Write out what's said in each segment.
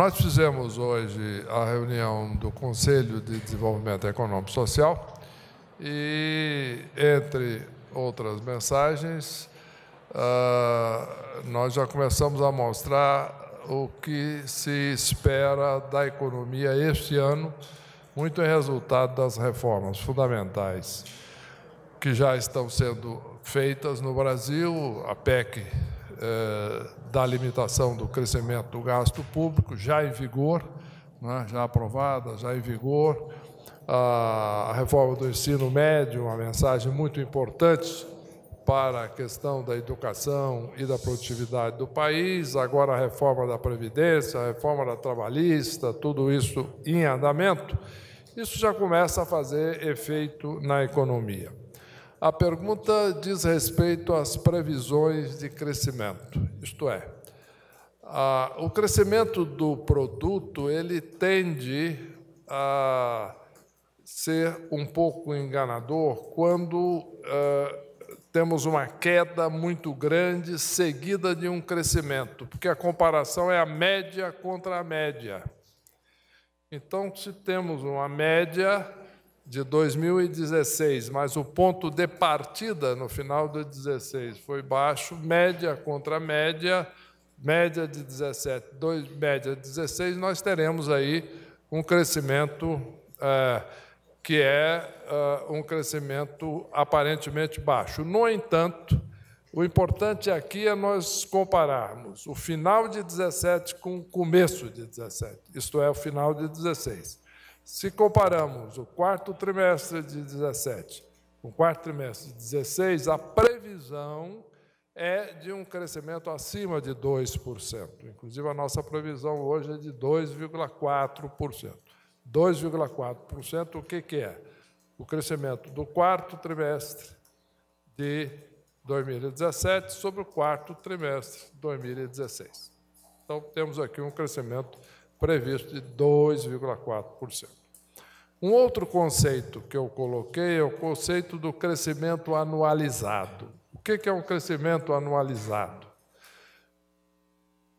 Nós fizemos hoje a reunião do Conselho de Desenvolvimento Econômico e Social e, entre outras mensagens, ah, nós já começamos a mostrar o que se espera da economia este ano, muito em resultado das reformas fundamentais que já estão sendo feitas no Brasil, a PEC eh, da limitação do crescimento do gasto público, já em vigor, né, já aprovada, já em vigor. A, a reforma do ensino médio, uma mensagem muito importante para a questão da educação e da produtividade do país, agora a reforma da Previdência, a reforma da trabalhista, tudo isso em andamento, isso já começa a fazer efeito na economia. A pergunta diz respeito às previsões de crescimento, isto é, a, o crescimento do produto ele tende a ser um pouco enganador quando uh, temos uma queda muito grande seguida de um crescimento, porque a comparação é a média contra a média. Então, se temos uma média, de 2016, mas o ponto de partida no final de 2016 foi baixo, média contra média, média de 17, dois média de 16, nós teremos aí um crescimento é, que é, é um crescimento aparentemente baixo. No entanto, o importante aqui é nós compararmos o final de 17 com o começo de 17, isto é, o final de 16. Se comparamos o quarto trimestre de 17 com o quarto trimestre de 16, a previsão é de um crescimento acima de 2%. Inclusive, a nossa previsão hoje é de 2,4%. 2,4%, o que, que é? O crescimento do quarto trimestre de 2017 sobre o quarto trimestre de 2016. Então, temos aqui um crescimento previsto de 2,4%. Um outro conceito que eu coloquei é o conceito do crescimento anualizado. O que é um crescimento anualizado?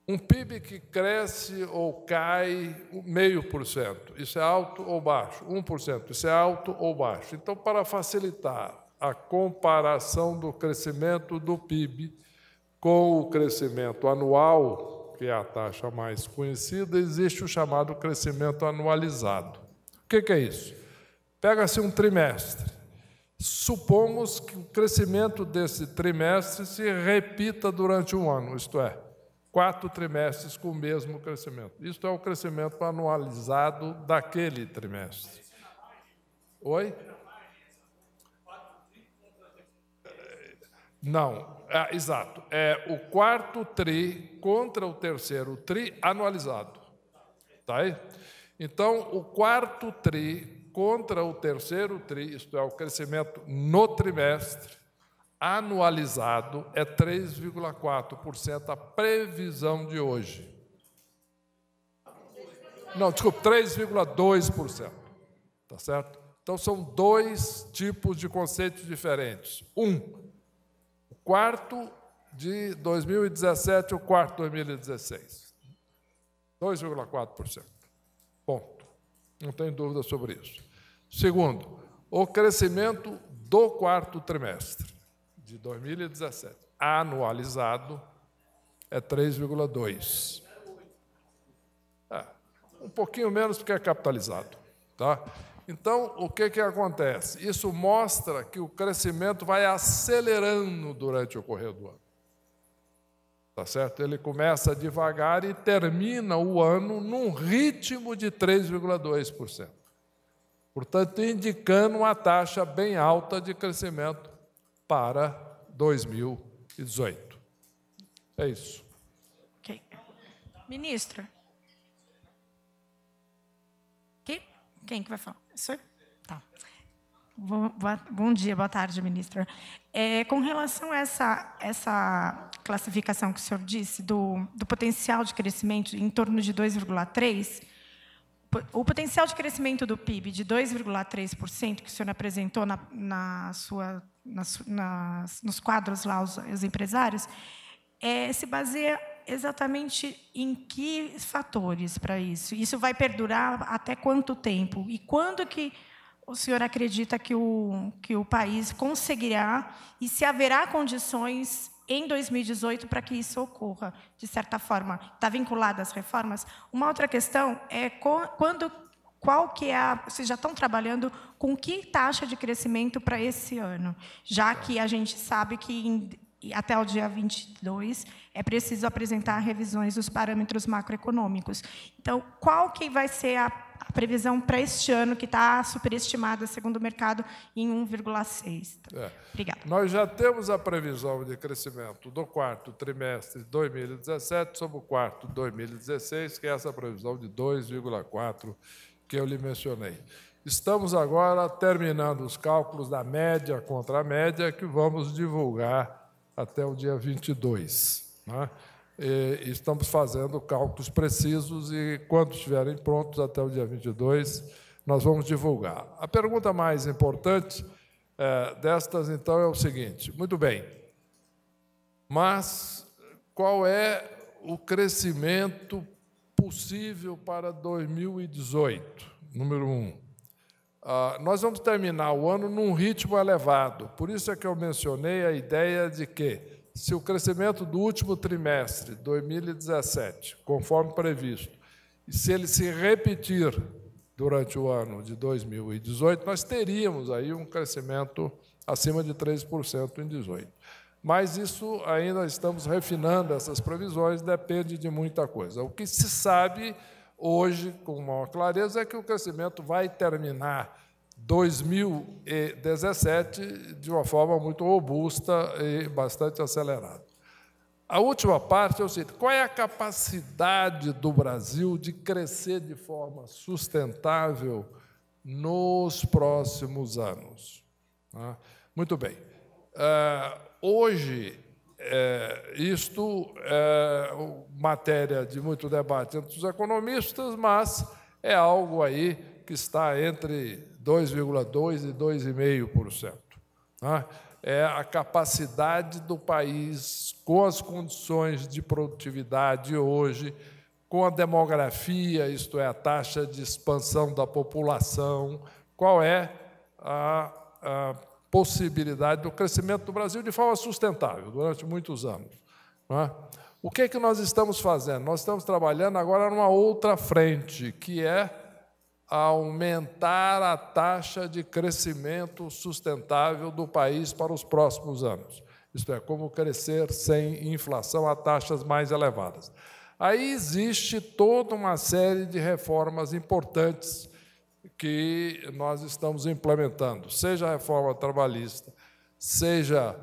Um PIB que cresce ou cai meio por cento, isso é alto ou baixo? 1%, isso é alto ou baixo? Então, para facilitar a comparação do crescimento do PIB com o crescimento anual, que é a taxa mais conhecida, existe o chamado crescimento anualizado que, que é isso? Pega-se um trimestre. Supomos que o crescimento desse trimestre se repita durante um ano, isto é, quatro trimestres com o mesmo crescimento. Isto é o crescimento anualizado daquele trimestre. Oi? Não, é, exato. É o quarto tri contra o terceiro tri anualizado. Tá aí? Então, o quarto TRI contra o terceiro TRI, isto é, o crescimento no trimestre, anualizado, é 3,4%, a previsão de hoje. Não, desculpe, 3,2%. Tá certo? Então, são dois tipos de conceitos diferentes. Um, o quarto de 2017 e o quarto de 2016. 2,4%. Ponto. Não tenho dúvida sobre isso. Segundo, o crescimento do quarto trimestre de 2017, anualizado, é 3,2. É, um pouquinho menos porque é capitalizado. Tá? Então, o que, que acontece? Isso mostra que o crescimento vai acelerando durante o correr do ano. Tá certo? Ele começa devagar e termina o ano num ritmo de 3,2%. Portanto, indicando uma taxa bem alta de crescimento para 2018. É isso. Ok. Ministro. Quem, quem que vai falar? Sou Tá. Bom, dia, boa tarde, ministra. É, com relação a essa, essa classificação que o senhor disse, do, do potencial de crescimento em torno de 2,3%, o potencial de crescimento do PIB de 2,3% que o senhor apresentou na, na sua, na, nas, nos quadros lá, os, os empresários, é, se baseia exatamente em que fatores para isso? Isso vai perdurar até quanto tempo? E quando que o senhor acredita que o, que o país conseguirá e se haverá condições em 2018 para que isso ocorra, de certa forma? Está vinculado às reformas? Uma outra questão é quando, qual que é a, vocês já estão trabalhando com que taxa de crescimento para esse ano? Já tá. que a gente sabe que em, até o dia 22 é preciso apresentar revisões dos parâmetros macroeconômicos. Então, qual que vai ser a a previsão para este ano, que está superestimada, segundo o mercado, em 1,6. Então, é. Obrigada. Nós já temos a previsão de crescimento do quarto trimestre de 2017 sobre o quarto de 2016, que é essa previsão de 2,4 que eu lhe mencionei. Estamos agora terminando os cálculos da média contra a média, que vamos divulgar até o dia 22. E estamos fazendo cálculos precisos e, quando estiverem prontos, até o dia 22, nós vamos divulgar. A pergunta mais importante é, destas, então, é o seguinte: muito bem, mas qual é o crescimento possível para 2018? Número um. Ah, nós vamos terminar o ano num ritmo elevado, por isso é que eu mencionei a ideia de que se o crescimento do último trimestre, 2017, conforme previsto, e se ele se repetir durante o ano de 2018, nós teríamos aí um crescimento acima de 3% em 18. Mas isso ainda estamos refinando essas previsões, depende de muita coisa. O que se sabe hoje com maior clareza é que o crescimento vai terminar 2017 de uma forma muito robusta e bastante acelerada. A última parte é o seguinte: qual é a capacidade do Brasil de crescer de forma sustentável nos próximos anos? Né? Muito bem. Eh, hoje, eh, isto é matéria de muito debate entre os economistas, mas é algo aí que está entre 2,2% e 2,5%. Né? É a capacidade do país, com as condições de produtividade hoje, com a demografia, isto é, a taxa de expansão da população, qual é a, a possibilidade do crescimento do Brasil de forma sustentável durante muitos anos. É? O que é que nós estamos fazendo? Nós estamos trabalhando agora numa outra frente, que é aumentar a taxa de crescimento sustentável do país para os próximos anos. Isto é, como crescer sem inflação a taxas mais elevadas. Aí existe toda uma série de reformas importantes que nós estamos implementando, seja a reforma trabalhista, seja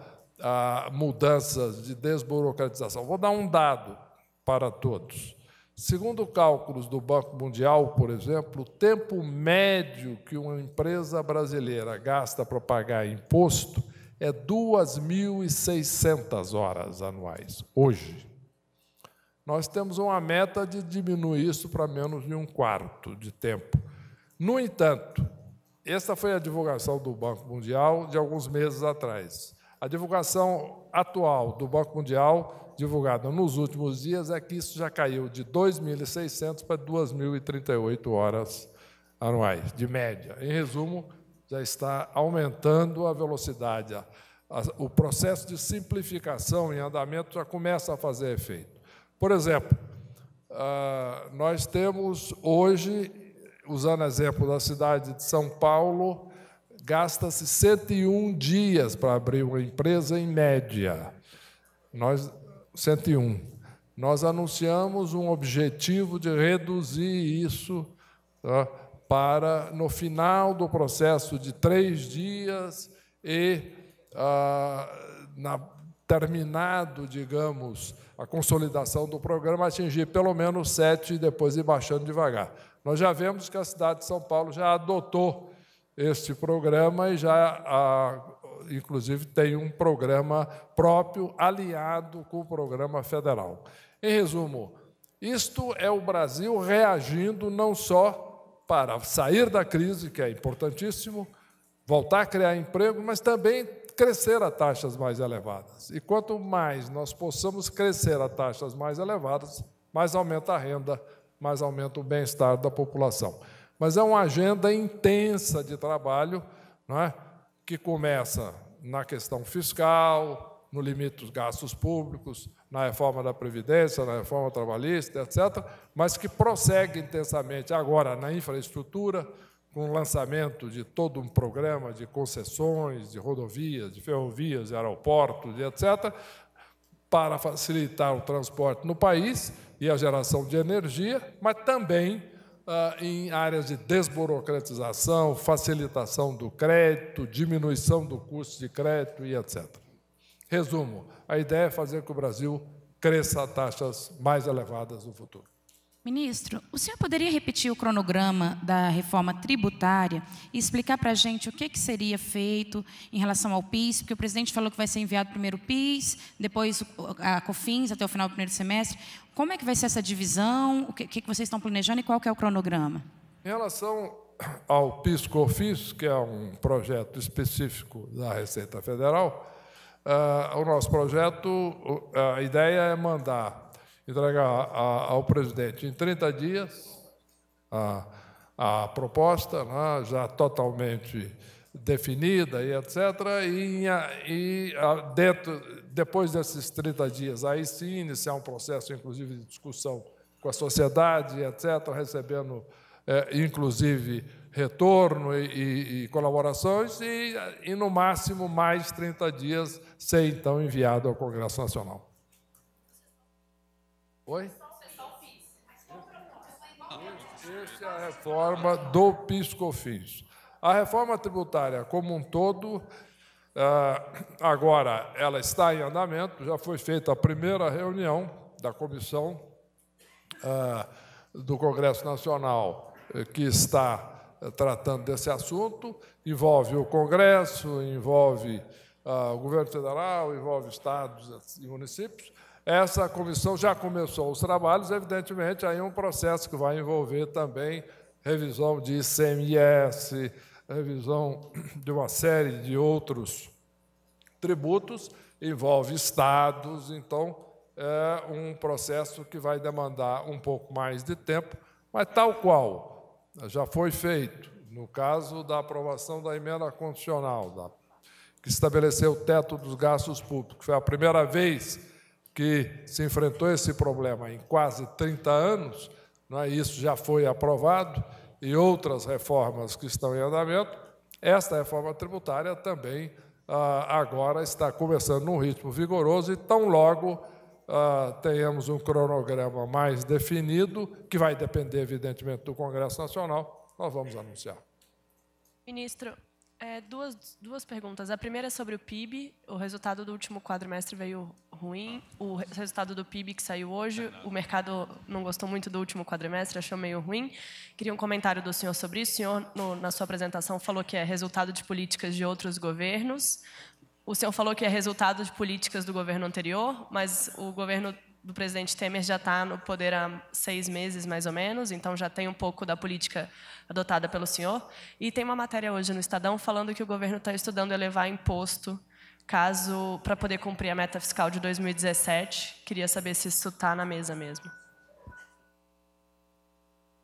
mudanças de desburocratização. Vou dar um dado para todos. Segundo cálculos do Banco Mundial, por exemplo, o tempo médio que uma empresa brasileira gasta para pagar imposto é 2.600 horas anuais, hoje. Nós temos uma meta de diminuir isso para menos de um quarto de tempo. No entanto, essa foi a divulgação do Banco Mundial de alguns meses atrás. A divulgação atual do Banco Mundial, divulgada nos últimos dias, é que isso já caiu de 2.600 para 2.038 horas anuais, de média. Em resumo, já está aumentando a velocidade. O processo de simplificação em andamento já começa a fazer efeito. Por exemplo, ah, nós temos hoje, usando o exemplo da cidade de São Paulo, Gasta-se 101 dias para abrir uma empresa em média. Nós 101. Nós anunciamos um objetivo de reduzir isso tá? para no final do processo de três dias e ah, na, terminado, digamos, a consolidação do programa, atingir pelo menos sete e depois ir baixando devagar. Nós já vemos que a cidade de São Paulo já adotou este programa e já, inclusive, tem um programa próprio aliado com o programa federal. Em resumo, isto é o Brasil reagindo não só para sair da crise, que é importantíssimo, voltar a criar emprego, mas também crescer a taxas mais elevadas. E quanto mais nós possamos crescer a taxas mais elevadas, mais aumenta a renda, mais aumenta o bem-estar da população. Mas é uma agenda intensa de trabalho, não é? que começa na questão fiscal, no limite dos gastos públicos, na reforma da Previdência, na reforma trabalhista, etc., mas que prossegue intensamente agora na infraestrutura, com o lançamento de todo um programa de concessões, de rodovias, de ferrovias, de aeroportos, etc., para facilitar o transporte no país e a geração de energia, mas também uh, em áreas de desburocratização, facilitação do crédito, diminuição do custo de crédito e etc. Resumo: a ideia é fazer com que o Brasil cresça a taxas mais elevadas no futuro. Ministro, o senhor poderia repetir o cronograma da reforma tributária e explicar para a gente o que, que seria feito em relação ao PIS? Porque o presidente falou que vai ser enviado primeiro o PIS, depois a COFINS até o final do primeiro semestre. Como é que vai ser essa divisão? O que, que vocês estão planejando e qual que é o cronograma? Em relação ao PIS COFINS, que é um projeto específico da Receita Federal, uh, o nosso projeto, uh, a ideia é mandar entregar a, ao presidente em 30 dias a, a proposta, né, já totalmente definida e etc. E, e dentro, depois desses 30 dias, aí sim iniciar um processo, inclusive, de discussão com a sociedade, etc., recebendo, é, inclusive, retorno e, e, e colaborações, e, no máximo mais 30 dias ser então enviado ao Congresso Nacional. Oi? Essa é a reforma do PiscoFins. A reforma tributária como um todo, ah, agora ela está em andamento, já foi feita a primeira reunião da comissão ah, do Congresso Nacional eh, que está eh, tratando desse assunto, envolve o Congresso, envolve ah, o governo federal, envolve estados e municípios, essa comissão já começou os trabalhos, evidentemente, aí um processo que vai envolver também revisão de ICMS, revisão de uma série de outros tributos, envolve estados, então é um processo que vai demandar um pouco mais de tempo, mas tal qual já foi feito no caso da aprovação da emenda constitucional, da, que estabeleceu o teto dos gastos públicos. Foi a primeira vez que se enfrentou esse problema em quase 30 anos, não é? isso já foi aprovado, e outras reformas que estão em andamento, esta reforma tributária também ah, agora está começando num ritmo vigoroso e tão logo ah, tenhamos um cronograma mais definido, que vai depender, evidentemente, do Congresso Nacional, nós vamos anunciar. Ministro, é, duas, duas perguntas. A primeira é sobre o PIB. O resultado do último quadrimestre veio ruim. O resultado do PIB que saiu hoje, o mercado não gostou muito do último quadrimestre, achou meio ruim. Queria um comentário do senhor sobre isso. O senhor, no, na sua apresentação, falou que é resultado de políticas de outros governos. O senhor falou que é resultado de políticas do governo anterior, mas o governo do presidente Temer já está no poder há seis meses, mais ou menos, então já tem um pouco da política adotada pelo senhor. E tem uma matéria hoje no Estadão falando que o governo está estudando elevar imposto caso para poder cumprir a meta fiscal de 2017. Queria saber se isso está na mesa mesmo.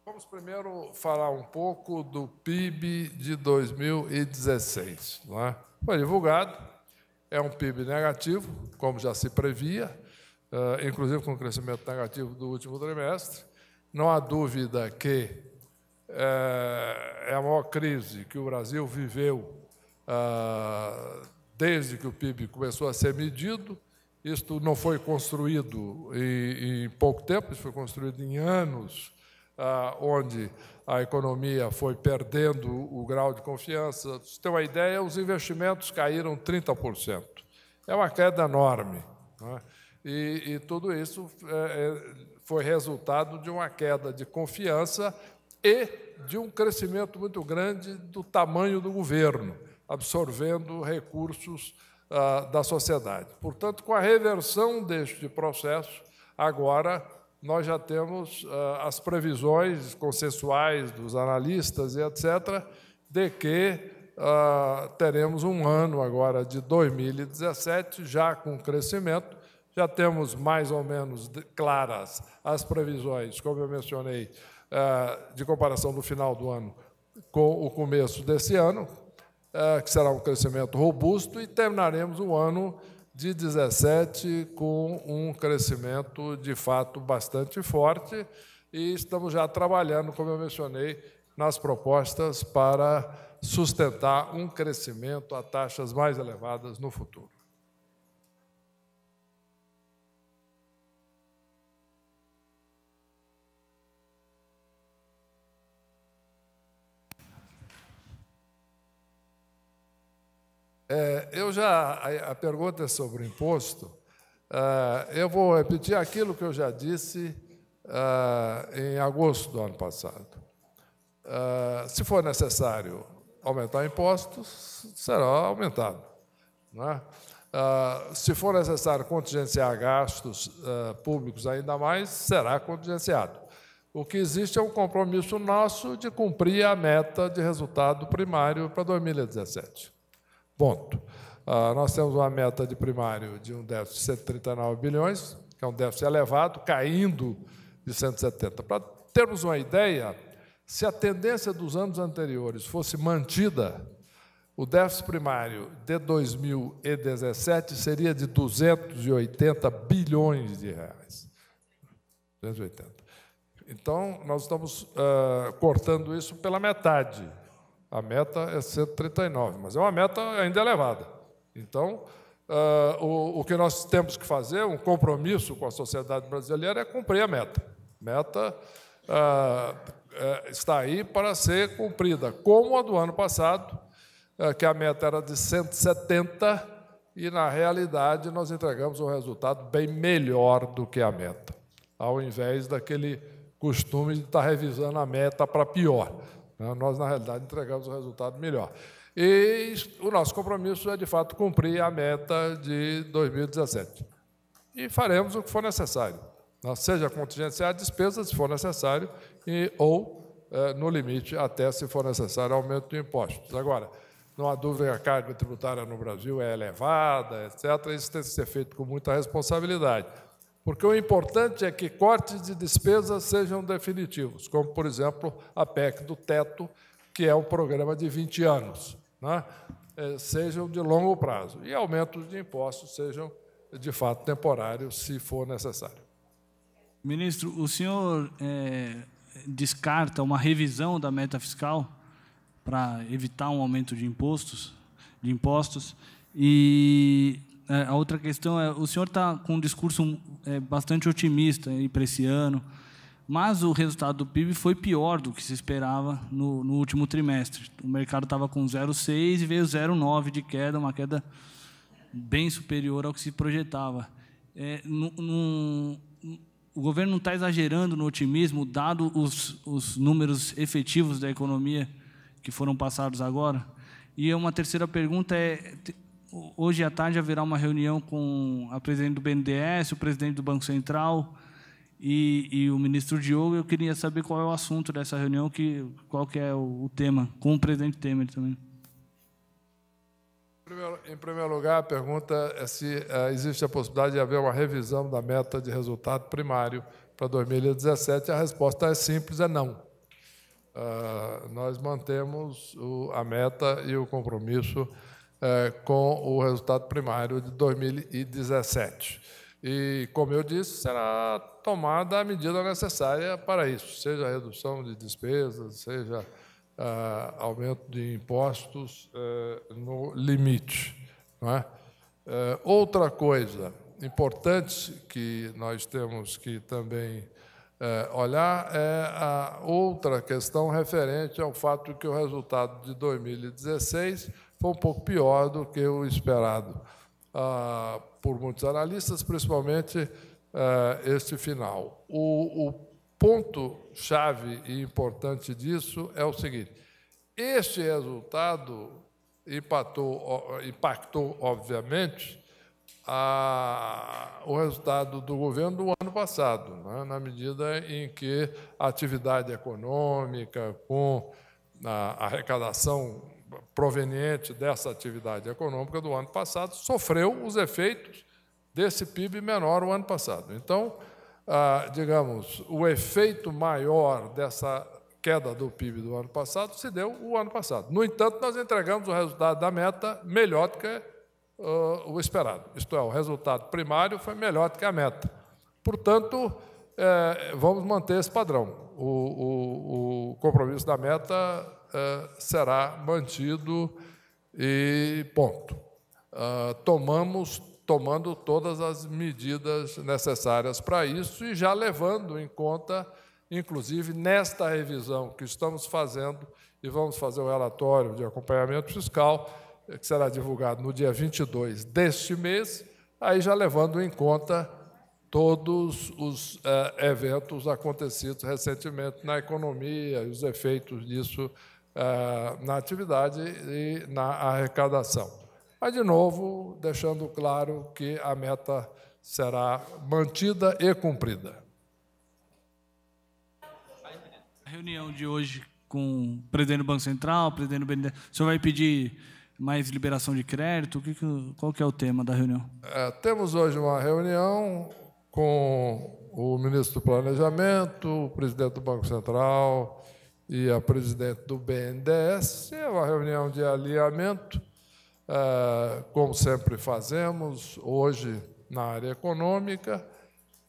Vamos primeiro falar um pouco do PIB de 2016. Não é? Foi divulgado, é um PIB negativo, como já se previa, ah, inclusive com o crescimento negativo do último trimestre. Não há dúvida que eh, é a maior crise que o Brasil viveu ah, desde que o PIB começou a ser medido. Isto não foi construído em, em pouco tempo, isso foi construído em anos, ah, onde a economia foi perdendo o grau de confiança. Para você ter uma ideia, os investimentos caíram 30%. É uma queda enorme. Não é? E, e tudo isso é, é, foi resultado de uma queda de confiança e de um crescimento muito grande do tamanho do governo, absorvendo recursos ah, da sociedade. Portanto, com a reversão deste processo, agora nós já temos ah, as previsões consensuais dos analistas e etc., de que ah, teremos um ano agora de 2017 já com crescimento já temos mais ou menos claras as previsões, como eu mencionei, ah, de comparação do final do ano com o começo desse ano, ah, que será um crescimento robusto, e terminaremos o ano de 2017 com um crescimento de fato bastante forte, e estamos já trabalhando, como eu mencionei, nas propostas para sustentar um crescimento a taxas mais elevadas no futuro. É, eu já a, a, pergunta é sobre o imposto. Uh, eu vou repetir aquilo que eu já disse uh, em agosto do ano passado. Uh, se for necessário aumentar impostos, será aumentado. Né? se for necessário contingenciar gastos públicos ainda mais, será contingenciado. O que existe é um compromisso nosso de cumprir a meta de resultado primário para 2017. Ponto. Ah, nós temos uma meta de primário de um déficit de 139 bilhões, que é um déficit elevado, caindo de 170. Para termos uma ideia, se a tendência dos anos anteriores fosse mantida, o déficit primário de 2017 seria de 280 bilhões de reais. 280. Então, nós estamos uh, cortando isso pela metade. A meta é 139, mas é uma meta ainda elevada. Então, uh, o, o que nós temos que fazer, um compromisso com a sociedade brasileira, é cumprir a meta. Meta uh, está aí para ser cumprida, como a do ano passado, ah, que a meta era de 170 e, na realidade, nós entregamos um resultado bem melhor do que a meta, ao invés daquele costume de estar tá revisando a meta para pior. Né? Nós, na realidade, entregamos um resultado melhor. E o nosso compromisso é, de fato, cumprir a meta de 2017. E faremos o que for necessário, né? seja contingenciar despesas, se for necessário, e, ou, é, no limite, até, se for necessário, aumento de impostos. Agora, não há dúvida que a carga tributária no Brasil é elevada, etc. Isso tem que ser feito com muita responsabilidade. Porque o importante é que cortes de despesas sejam definitivos, como, por exemplo, a PEC do teto, que é um programa de 20 anos, né? É, sejam de longo prazo. E aumentos de impostos sejam, de fato, temporários, se for necessário. Ministro, o senhor é, descarta uma revisão da meta fiscal para evitar um aumento de impostos? De impostos e é, a outra questão é, o senhor está com um discurso é, bastante otimista para esse ano, mas o resultado do PIB foi pior do que se esperava no, no último trimestre. O mercado estava com 0,6 e veio 0,9 de queda, uma queda bem superior ao que se projetava. É, no, no, o governo não está exagerando no otimismo, dado os, os números efetivos da economia que foram passados agora? E uma terceira pergunta é: Hoje à tarde haverá uma reunião com a presidente do BNDES, o presidente do Banco Central e, e o ministro Diogo. Eu queria saber qual é o assunto dessa reunião, que, qual que é o, o tema, com o presidente Temer também. Em primeiro, lugar, a pergunta é se eh, existe a possibilidade de haver uma revisão da meta de resultado primário para 2017. A resposta é simples, é não. Uh, nós mantemos o, a meta e o compromisso é, com o resultado primário de 2017. E, como eu disse, será tomada a medida necessária para isso, seja redução de despesas, seja é, aumento de impostos é, no limite. É? outra coisa importante que nós temos que também olhar é a outra questão referente ao fato que o resultado de 2016 foi um pouco pior do que o esperado ah, por muitos analistas, principalmente ah, este final. O, o ponto-chave e importante disso é o seguinte: este resultado impactou, impactou, obviamente, a, o resultado do governo do ano passado, né, na medida em que a atividade econômica, com a arrecadação proveniente dessa atividade econômica do ano passado sofreu os efeitos desse PIB menor o ano passado. Então, ah, digamos, o efeito maior dessa queda do PIB do ano passado se deu o ano passado. No entanto, nós entregamos o resultado da meta melhor do que uh, o esperado. Isto é, o resultado primário foi melhor do que a meta. Portanto, eh, vamos manter esse padrão. O, o, o compromisso da meta eh, será mantido e ponto. Ah, tomamos, tomando todas as medidas necessárias para isso e já levando em conta, inclusive nesta revisão que estamos fazendo, e vamos fazer um relatório de acompanhamento fiscal, eh, que será divulgado no dia 22 deste mês, aí já levando em conta todos os uh, eventos acontecidos recentemente na economia e os efeitos disso eh, na atividade e na arrecadação. Mas, de novo, deixando claro que a meta será mantida e cumprida. A reunião de hoje com o presidente do Banco Central, o presidente do BNDES, o senhor vai pedir mais liberação de crédito? O que, qual que é o tema da reunião? É, temos hoje uma reunião com o ministro do Planejamento, o presidente do Banco Central, e a presidente do BNDES, é uma reunião de alinhamento, é, como sempre fazemos hoje na área econômica,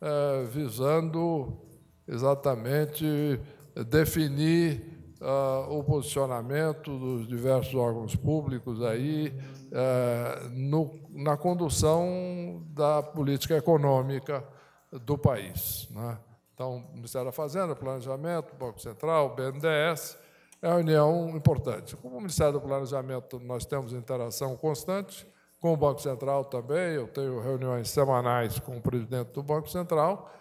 é, visando exatamente definir é, o posicionamento dos diversos órgãos públicos aí na condução da política econômica do país. Né? Então, Ministério da Fazenda, Planejamento, Banco Central, BNDES, é uma união importante. Como o Ministério do Planejamento, nós temos interação constante, com o Banco Central também, eu tenho reuniões semanais com o presidente do Banco Central,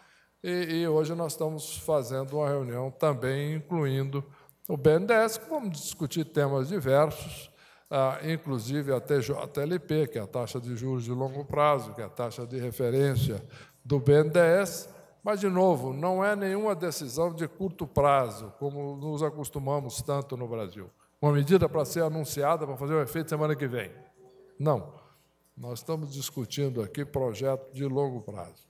e, e hoje nós estamos fazendo uma reunião também incluindo o BNDES, que vamos discutir temas diversos, ah, inclusive a TJLP, que é a taxa de juros de longo prazo, que é a taxa de referência do BNDES, mas, de novo, não é nenhuma decisão de curto prazo, como nos acostumamos tanto no Brasil. Uma medida para ser anunciada, para fazer o um efeito semana que vem. Não. Nós estamos discutindo aqui projeto de longo prazo.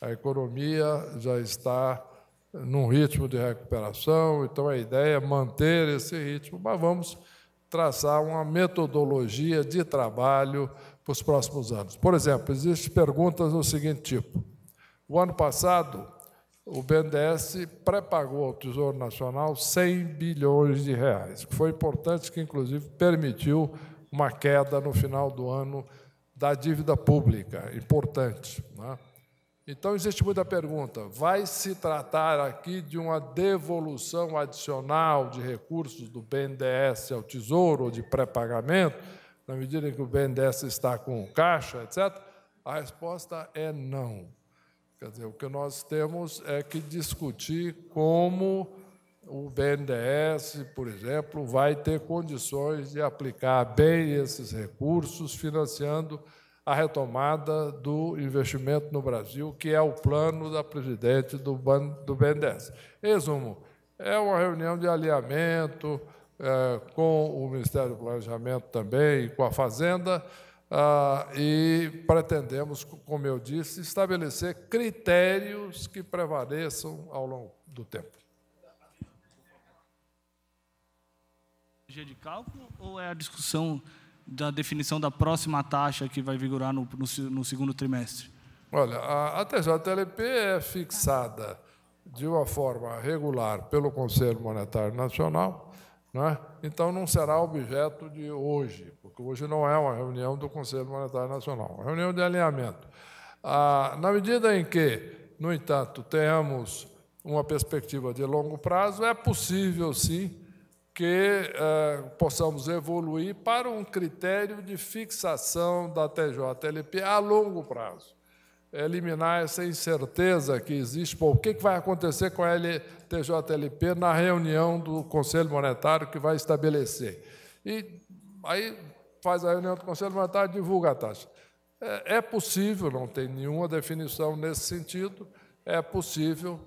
A economia já está num ritmo de recuperação, então a ideia é manter esse ritmo, mas vamos traçar uma metodologia de trabalho para os próximos anos. Por exemplo, existem perguntas do seguinte tipo: o ano passado, o BNDES pré-pagou ao Tesouro Nacional 100 bilhões de reais, que foi importante, que inclusive permitiu uma queda no final do ano da dívida pública, importante. Né? Então, existe muita pergunta: vai se tratar aqui de uma devolução adicional de recursos do BNDES ao Tesouro, ou de pré-pagamento, na medida em que o BNDES está com caixa, etc? A resposta é não Quer dizer, o que nós temos é que discutir como o BNDES, por exemplo, vai ter condições de aplicar bem esses recursos, financiando a retomada do investimento no Brasil, que é o plano da presidente do, do BNDES. Resumo, é uma reunião de alinhamento é, com o Ministério do Planejamento também e com a Fazenda, ah, e pretendemos, como eu disse, estabelecer critérios que prevaleçam ao longo do tempo. de cálculo ou é a discussão da definição da próxima taxa que vai vigorar no, no, no segundo trimestre? Olha, a, a TJLP é fixada de uma forma regular pelo Conselho Monetário Nacional né? Então, não será objeto de hoje, porque hoje não é uma reunião do Conselho Monetário Nacional, é uma reunião de alinhamento. Ah, na medida em que, no entanto, tenhamos uma perspectiva de longo prazo, é possível, sim, que eh, possamos evoluir para um critério de fixação da TJLP a longo prazo eliminar essa incerteza que existe. Bom, o que vai acontecer com a LTJLP na reunião do Conselho Monetário que vai estabelecer? E aí faz a reunião do Conselho Monetário e divulga a taxa. É, é possível, não tem nenhuma definição nesse sentido, é possível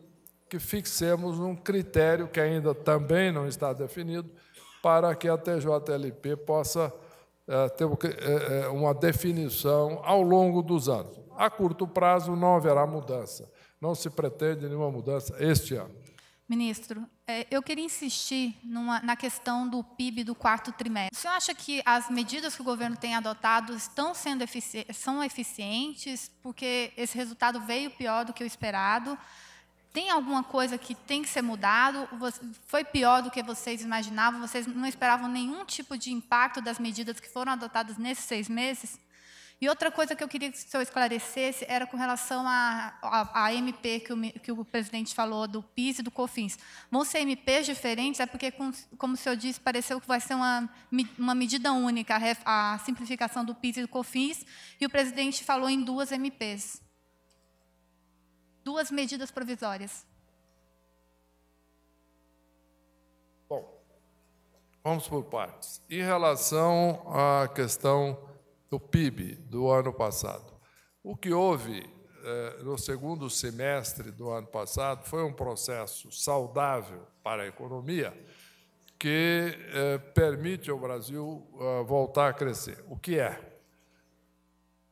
que fixemos um critério que ainda também não está definido para que a TJLP possa é, ter eh, eh, uma definição ao longo dos anos. A curto prazo não haverá mudança. Não se pretende nenhuma mudança este ano. Ministro, é, eu queria insistir numa, na questão do PIB do quarto trimestre. O senhor acha que as medidas que o governo tem adotado estão sendo efici são eficientes? Porque esse resultado veio pior do que o esperado. Tem alguma coisa que tem que ser mudado? Foi pior do que vocês imaginavam? Vocês não esperavam nenhum tipo de impacto das medidas que foram adotadas nesses seis meses? E outra coisa que eu queria que o senhor esclarecesse era com relação à a, a, a, MP que o, que o presidente falou do PIS e do COFINS. Vão ser MPs diferentes? É porque, com, como o senhor disse, pareceu que vai ser uma, uma medida única, a, a simplificação do PIS e do COFINS, e o presidente falou em duas MPs. Duas medidas provisórias. Bom, vamos por partes. Em relação à questão do PIB do ano passado. O que houve eh, no segundo semestre do ano passado foi um processo saudável para a economia que eh, permite ao Brasil eh, voltar a crescer. O que é?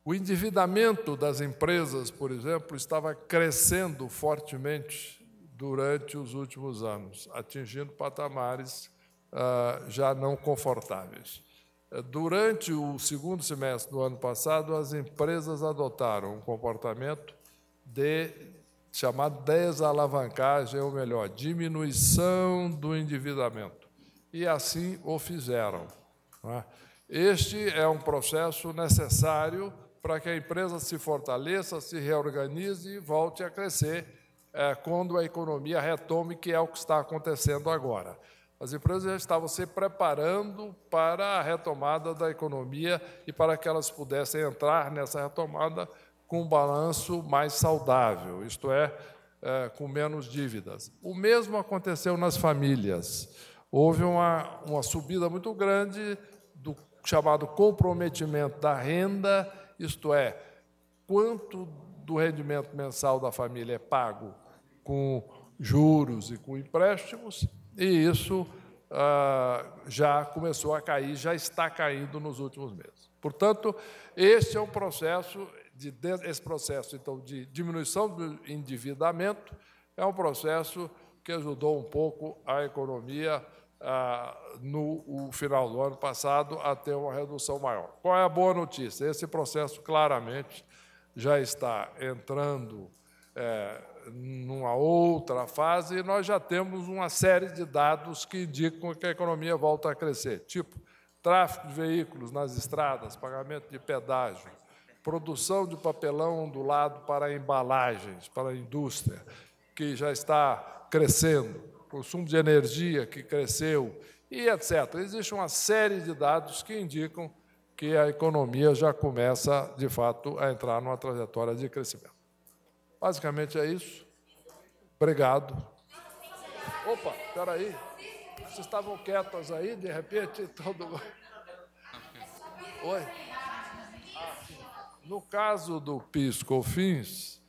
O endividamento das empresas, por exemplo, estava crescendo fortemente durante os últimos anos, atingindo patamares ah, já não confortáveis. Durante o segundo semestre do ano passado, as empresas adotaram um comportamento de chamado desalavancagem, ou melhor, diminuição do endividamento. E assim o fizeram. É? Este é um processo necessário para que a empresa se fortaleça, se reorganize e volte a crescer eh, quando a economia retome, que é o que está acontecendo agora. As empresas já é estavam se preparando para a retomada da economia e para que elas pudessem entrar nessa retomada com um balanço mais saudável, isto é, é com menos dívidas. O mesmo aconteceu nas famílias. Houve uma, uma subida muito grande do chamado comprometimento da renda, isto é, quanto do rendimento mensal da família é pago com juros e com empréstimos, e isso ah, já começou a cair, já está caindo nos últimos meses. Portanto, este é um processo de, esse processo então de diminuição do endividamento é um processo que ajudou um pouco a economia ah, no final do ano passado a ter uma redução maior. Qual é a boa notícia? Esse processo claramente já está entrando é, numa outra fase, e nós já temos uma série de dados que indicam que a economia volta a crescer, tipo tráfego de veículos nas estradas, pagamento de pedágio, produção de papelão ondulado para embalagens, para a indústria, que já está crescendo, consumo de energia que cresceu, e etc. Existe uma série de dados que indicam que a economia já começa, de fato, a entrar numa trajetória de crescimento. Basicamente é isso. Obrigado. Opa, espera aí, Vocês estavam quietas aí, de repente todo. Oi. Ah, no caso do PIS/COFINS,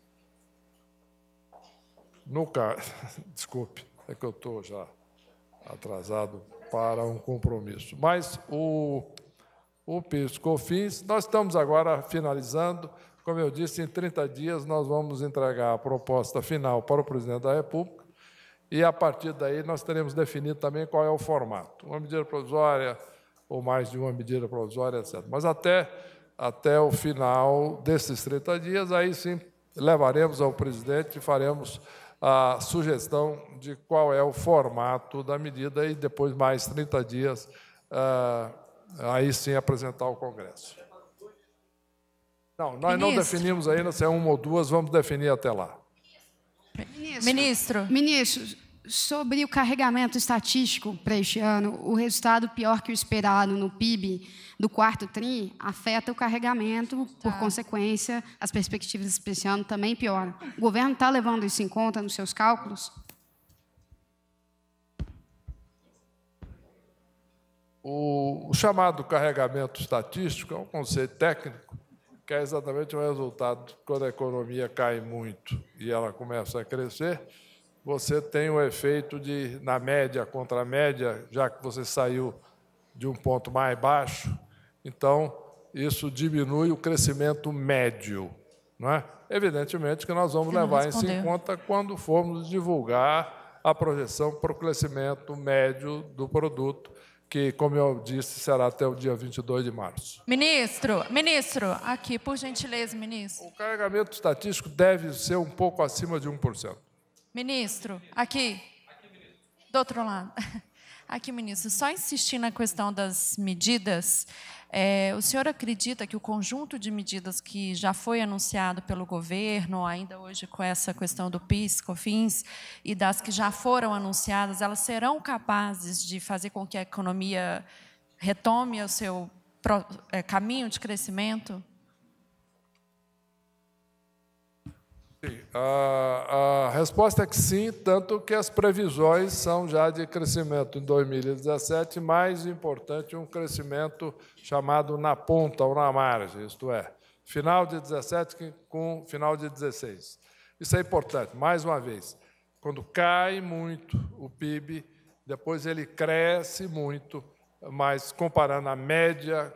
no caso, desculpe, é que eu estou já atrasado para um compromisso. Mas o o PIS/COFINS, nós estamos agora finalizando como eu disse, em 30 dias nós vamos entregar a proposta final para o presidente da República e, a partir daí, nós teremos definido também qual é o formato. Uma medida provisória ou mais de uma medida provisória, etc. Mas até, até o final desses 30 dias, aí sim levaremos ao presidente e faremos a sugestão de qual é o formato da medida e depois mais 30 dias, ah, aí sim apresentar ao Congresso. Não, nós Ministro. não definimos ainda se é uma ou duas, vamos definir até lá. Ministro. Ministro, sobre o carregamento estatístico para este ano, o resultado pior que o esperado no PIB do quarto TRI afeta o carregamento, tá. por consequência, as perspectivas para esse ano também pioram. O governo está levando isso em conta nos seus cálculos? o chamado carregamento estatístico é um conceito técnico que é exatamente o resultado quando a economia cai muito e ela começa a crescer, você tem o efeito de, na média, contra a média, já que você saiu de um ponto mais baixo, então isso diminui o crescimento médio. Não é? Evidentemente que nós vamos Você levar isso em conta quando formos divulgar a projeção para o crescimento médio do produto, que, como eu disse, será até o dia 22 de março. Ministro, ministro, aqui, por gentileza, ministro. O carregamento estatístico deve ser um pouco acima de 1%. Ministro, aqui. aqui ministro. Do outro lado. Aqui, ministro, só insistir na questão das medidas, é, o senhor acredita que o conjunto de medidas que já foi anunciado pelo governo, ainda hoje com essa questão do PIS, COFINS, e das que já foram anunciadas, elas serão capazes de fazer com que a economia retome o seu é, caminho de crescimento? A, a, resposta é que sim, tanto que as previsões são já de crescimento em 2017, mais importante, um crescimento chamado na ponta ou na margem, isto é, final de 17 com final de 16. Isso é importante, mais uma vez. Quando cai muito o PIB, depois ele cresce muito, mas comparando a média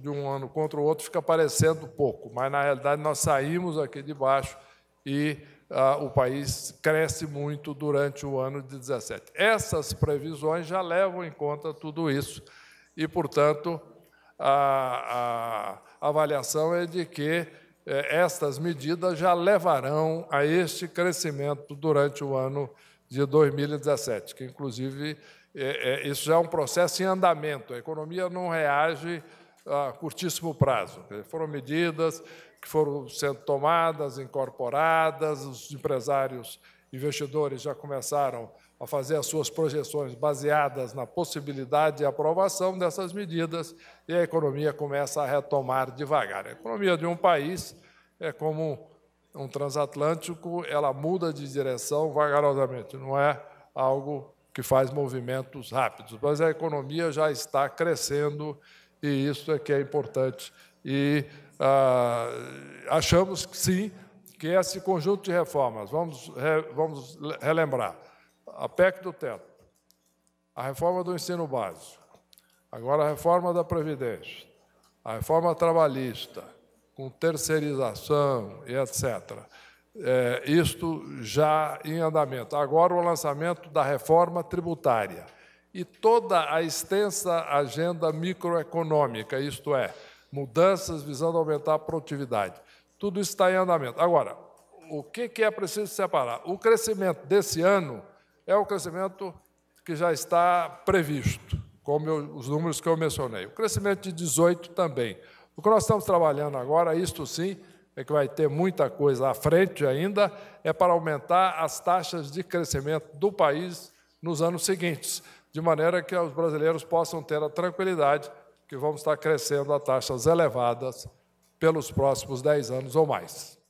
de um ano contra o outro, fica parecendo pouco, mas na realidade nós saímos aqui de baixo e ah, o país cresce muito durante o ano de 17. Essas previsões já levam em conta tudo isso e, portanto, a, a avaliação é de que eh, estas medidas já levarão a este crescimento durante o ano de 2017, que, inclusive, eh, eh, isso já é um processo em andamento. A economia não reage a curtíssimo prazo. Foram medidas que foram sendo tomadas, incorporadas, os empresários investidores já começaram a fazer as suas projeções baseadas na possibilidade de aprovação dessas medidas e a economia começa a retomar devagar. A economia de um país é como um transatlântico, ela muda de direção vagarosamente, não é algo que faz movimentos rápidos, mas a economia já está crescendo e isso é que é importante e ah, achamos que sim, que esse conjunto de reformas, vamos, re, vamos relembrar, a PEC do teto, a reforma do ensino básico, agora a reforma da Previdência, a reforma trabalhista, com terceirização e etc. É, isto já em andamento. Agora o lançamento da reforma tributária e toda a extensa agenda microeconômica, isto é, mudanças visando aumentar a produtividade. Tudo isso está em andamento. Agora, o que, que é preciso separar? O crescimento desse ano é o crescimento que já está previsto, como eu, os números que eu mencionei. O crescimento de 18 também. O que nós estamos trabalhando agora, isto sim, é que vai ter muita coisa à frente ainda, é para aumentar as taxas de crescimento do país nos anos seguintes, de maneira que os brasileiros possam ter a tranquilidade que vamos estar crescendo a taxas elevadas pelos próximos 10 anos ou mais.